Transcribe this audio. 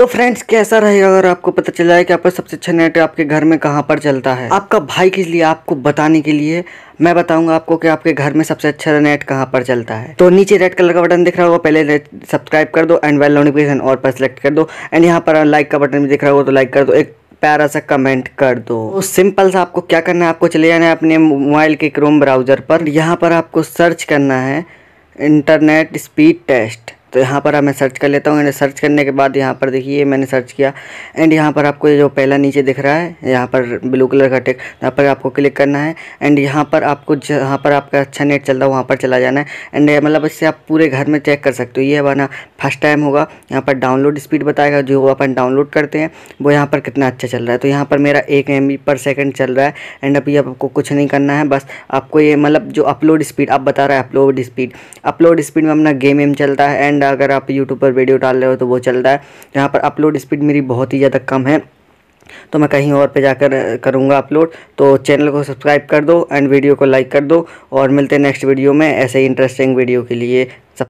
तो फ्रेंड्स कैसा रहेगा अगर आपको पता चला है कि आपका सबसे अच्छा नेट आपके घर में कहाँ पर चलता है आपका भाई के लिए आपको बताने के लिए मैं बताऊंगा आपको कि आपके घर में सबसे अच्छा नेट कहाँ पर चलता है तो नीचे रेड कलर का बटन दिख रहा होगा पहले सब्सक्राइब कर दो एंड वेल नोटिफिकेशन और पर सेलेक्ट कर दो एंड यहाँ पर लाइक का बटन भी दिख रहा होगा तो लाइक कर दो एक प्यारा सा कमेंट कर दो तो सिंपल सा आपको क्या करना है आपको चले जाना है अपने मोबाइल के क्रोम ब्राउजर पर यहाँ पर आपको सर्च करना है इंटरनेट स्पीड टेस्ट तो यहाँ पर मैं सर्च कर लेता हूँ एंड सर्च करने के बाद यहाँ पर देखिए मैंने सर्च किया एंड यहाँ पर आपको ये जो पहला नीचे दिख रहा है यहाँ पर ब्लू कलर का टेक यहाँ पर आपको क्लिक करना है एंड यहाँ पर आपको जहाँ पर आपका अच्छा नेट चल रहा है वहाँ पर चला जाना है एंड मतलब इससे आप पूरे घर में चेक कर सकते हो ये हमारा फर्स्ट टाइम होगा यहाँ पर डाउनलोड स्पीड बताएगा जो अपन डाउनलोड करते हैं वो यहाँ पर कितना अच्छा चल रहा है तो यहाँ पर मेरा एक एम पर सेकेंड चल रहा है एंड अभी आपको कुछ नहीं करना है बस आपको ये मतलब जो अपलोड स्पीड आप बता रहा है अपलोड स्पीड अपलोड स्पीड में अपना गेम एम चलता है एंड सेकंड अगर आप यूट्यूब पर वीडियो डाल रहे हो तो वो चल रहा है यहाँ पर अपलोड स्पीड मेरी बहुत ही ज़्यादा कम है तो मैं कहीं और पे जाकर करूँगा अपलोड तो चैनल को सब्सक्राइब कर दो एंड वीडियो को लाइक कर दो और मिलते हैं नेक्स्ट वीडियो में ऐसे ही इंटरेस्टिंग वीडियो के लिए